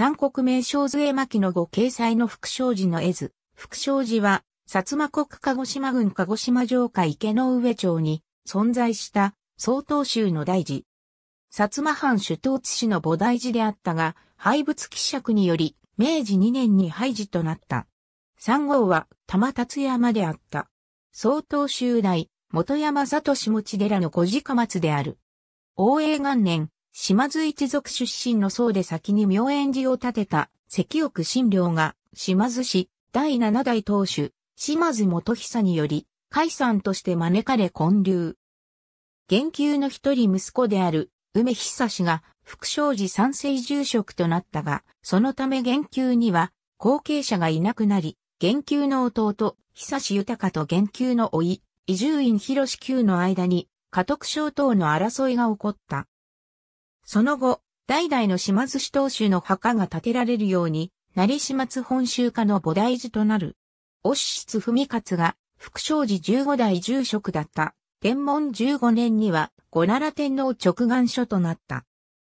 三国名称図絵巻の後掲載の福祥寺の絵図。福祥寺は、薩摩国鹿児島郡鹿児島城下池の上町に存在した曹洞宗の大寺。薩摩藩首都津市の菩提寺であったが、廃仏希釈により、明治2年に廃寺となった。三号は、玉達山であった。曹洞宗内、元山里下地寺の小鹿松である。応永元年、島津一族出身の僧で先に妙円寺を建てた関奥新領が島津氏第七代当主島津元久により解散として招かれ建立。元久の一人息子である梅久氏が副将寺三世住職となったが、そのため元久には後継者がいなくなり、元久の弟、久志豊と元久の甥、伊集院博志級の間に、家督小等の争いが起こった。その後、代々の島津市当主の墓が建てられるように、成島津本州家の菩提寺となる。押室文勝が、福祥寺15代住職だった。天文15年には、五奈良天皇直眼書となった。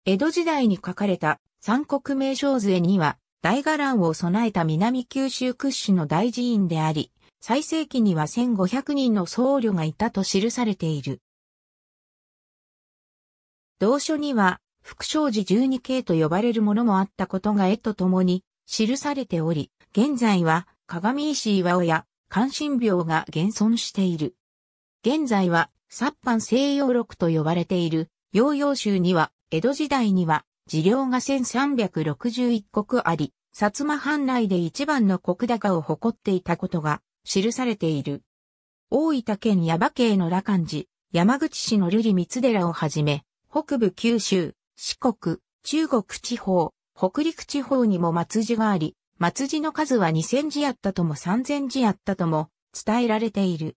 江戸時代に書かれた三国名称図絵には、大伽藍を備えた南九州屈指の大寺院であり、最盛期には1500人の僧侶がいたと記されている。同書には、副将寺十二系と呼ばれるものもあったことが絵と共に記されており、現在は鏡石岩尾や関心病が現存している。現在は、殺藩西洋録と呼ばれている、洋洋州には、江戸時代には、寺寮が1361国あり、薩摩藩内で一番の国高を誇っていたことが記されている。大分県矢場系の羅漢寺、山口市の瑠璃三寺をはじめ、北部九州、四国、中国地方、北陸地方にも松字があり、松字の数は2000字あったとも3000字あったとも伝えられている。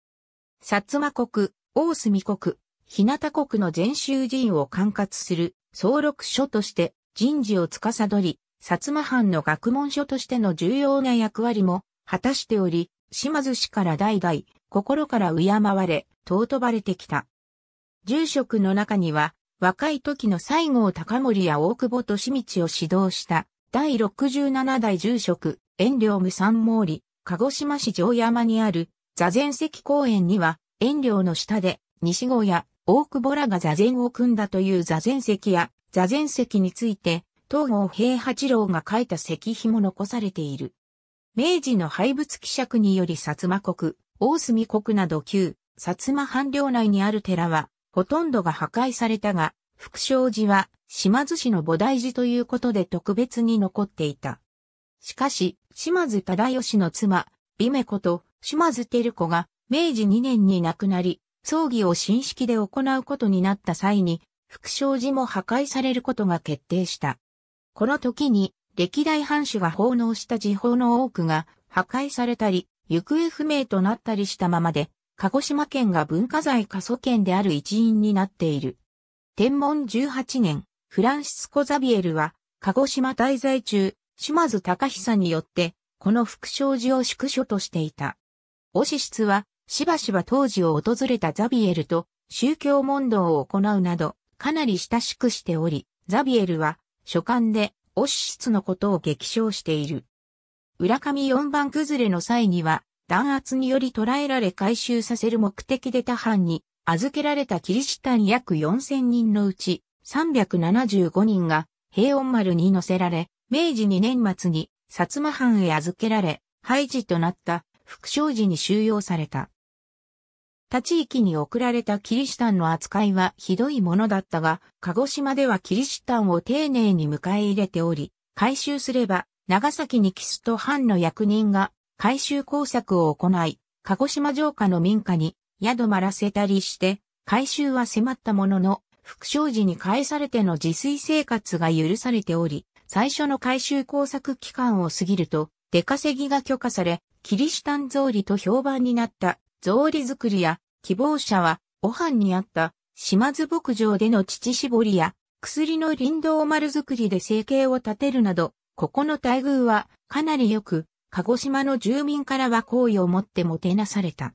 薩摩国、大隅国、日向国の全州寺院を管轄する総録書として人事を司り、薩摩藩の学問書としての重要な役割も果たしており、島津氏から代々心から敬われ、尊ばれてきた。住職の中には、若い時の西郷隆盛や大久保利道を指導した第67代住職、遠良無三毛利、鹿児島市城山にある座禅石公園には遠良の下で西郷や大久保らが座禅を組んだという座禅石や座禅石について東郷平八郎が書いた石碑も残されている。明治の廃仏希釈により薩摩国、大隅国など旧薩摩藩領内にある寺はほとんどが破壊されたが、福祥寺は島津氏の菩提寺ということで特別に残っていた。しかし、島津忠義の妻、美女子と島津照子が明治2年に亡くなり、葬儀を新式で行うことになった際に、福祥寺も破壊されることが決定した。この時に、歴代藩主が奉納した時報の多くが破壊されたり、行方不明となったりしたままで、鹿児島県が文化財過疎県である一員になっている。天文18年、フランシスコ・ザビエルは、鹿児島滞在中、島津隆久によって、この副将寺を宿所としていた。オシ室は、しばしば当時を訪れたザビエルと宗教問答を行うなど、かなり親しくしており、ザビエルは、書簡で、オシ室のことを激賞している。浦上四番崩れの際には、弾圧により捕らえられ回収させる目的で他藩に預けられたキリシタン約4000人のうち375人が平穏丸に乗せられ、明治2年末に薩摩藩へ預けられ、廃寺となった福祥寺に収容された。他地域に送られたキリシタンの扱いはひどいものだったが、鹿児島ではキリシタンを丁寧に迎え入れており、回収すれば長崎にキスと藩の役人が改修工作を行い、鹿児島城下の民家に宿まらせたりして、改修は迫ったものの、復生時に返されての自炊生活が許されており、最初の改修工作期間を過ぎると、出稼ぎが許可され、キリシタン草履と評判になった草履作りや、希望者は、お飯にあった島津牧場での乳搾りや、薬の林道丸作りで生計を立てるなど、ここの待遇はかなり良く、鹿児島の住民からは好意を持ってもてなされた。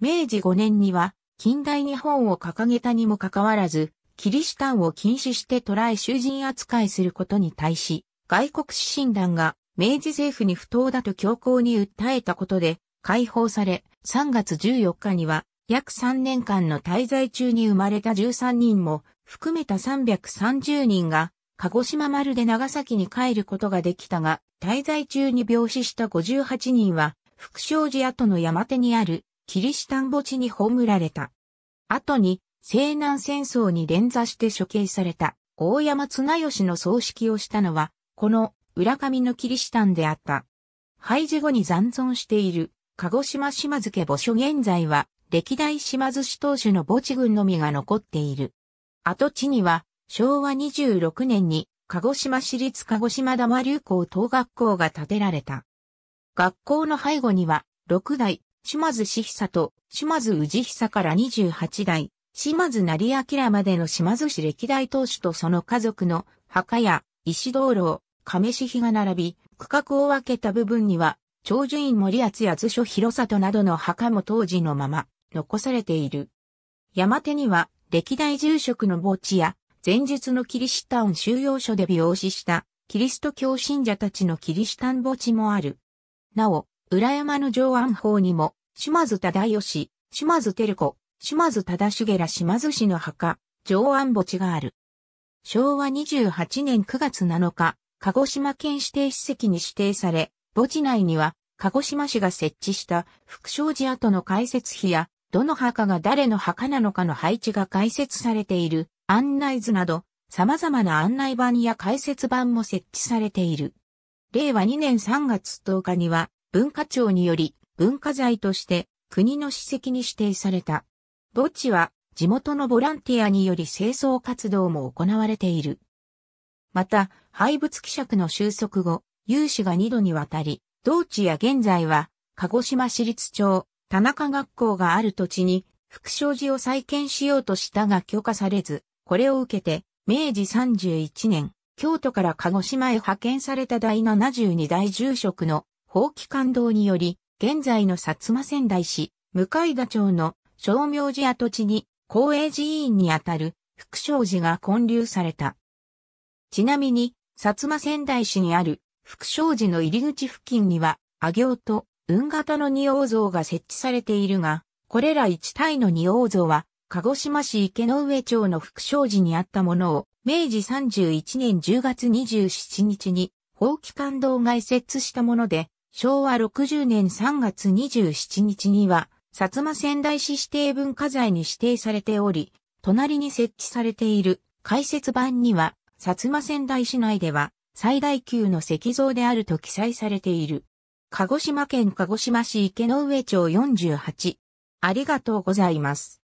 明治5年には、近代日本を掲げたにもかかわらず、キリシタンを禁止して捕らえ囚人扱いすることに対し、外国士診団が明治政府に不当だと強硬に訴えたことで解放され、3月14日には約3年間の滞在中に生まれた13人も含めた330人が鹿児島丸で長崎に帰ることができたが、滞在中に病死した58人は、福祥寺跡の山手にある、キリシタン墓地に葬られた。後に、西南戦争に連座して処刑された、大山綱吉の葬式をしたのは、この、浦上のキリシタンであった。廃寺後に残存している、鹿児島島津家墓所現在は、歴代島津氏当主の墓地群のみが残っている。跡地には、昭和26年に鹿児島市立鹿児島玉流行等学校が建てられた。学校の背後には、6代、島津志久と島津氏久から28代、島津成明までの島津氏歴代当主とその家族の墓や石道路、亀石碑が並び、区画を分けた部分には、長寿院森厚や図書広里などの墓も当時のまま残されている。山手には歴代住職の墓地や前述のキリシタン収容所で病死したキリスト教信者たちのキリシタン墓地もある。なお、裏山の上安法にも、島津忠義、島津照子、島津忠茂ら島津氏の墓、上安墓地がある。昭和28年9月7日、鹿児島県指定史跡に指定され、墓地内には、鹿児島市が設置した副勝寺跡の開設碑や、どの墓が誰の墓なのかの配置が解説されている案内図など、様々な案内板や解説板も設置されている。令和2年3月10日には、文化庁により文化財として国の史跡に指定された。墓地は地元のボランティアにより清掃活動も行われている。また、廃仏希釈の収束後、有志が2度にわたり、同地や現在は、鹿児島市立町、田中学校がある土地に、副祥寺を再建しようとしたが許可されず、これを受けて、明治31年、京都から鹿児島へ派遣された第72代住職の法規感動により、現在の薩摩仙台市、向田町の正明寺跡地に、公営寺院にあたる福祥寺が建立された。ちなみに、薩摩仙台市にある福祥寺の入り口付近には、阿行と雲型の仁王像が設置されているが、これら一体の仁王像は、鹿児島市池上町の副商寺にあったものを、明治31年10月27日に、法規官道外設したもので、昭和60年3月27日には、薩摩仙台市指定文化財に指定されており、隣に設置されている解説版には、薩摩仙台市内では最大級の石像であると記載されている。鹿児島県鹿児島市池上町48。ありがとうございます。